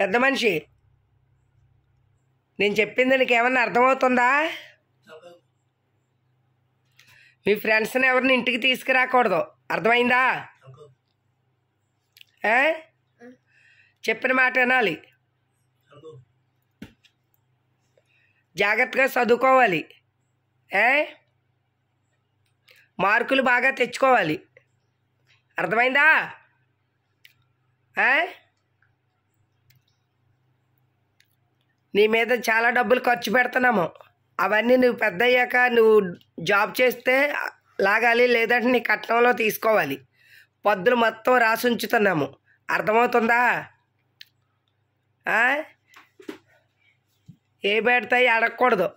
పెద్ద మనిషి నేను చెప్పింది ఏమన్నా అర్థమవుతుందా మీ ఫ్రెండ్స్ని ఎవరిని ఇంటికి తీసుకురాకూడదు అర్థమైందా చెప్పిన మాట వినాలి జాగ్రత్తగా చదువుకోవాలి ఏ మార్కులు బాగా తెచ్చుకోవాలి అర్థమైందా ఏ నీ మీద చాలా డబ్బులు ఖర్చు పెడుతున్నాము అవన్నీ నువ్వు పెద్ద అయ్యాక నువ్వు జాబ్ చేస్తే లాగాలి లేదంటే నీ కట్నంలో తీసుకోవాలి పద్దులు మొత్తం రాసి ఉంచుతున్నాము అర్థమవుతుందా ఏ పెడతాయి అడగకూడదు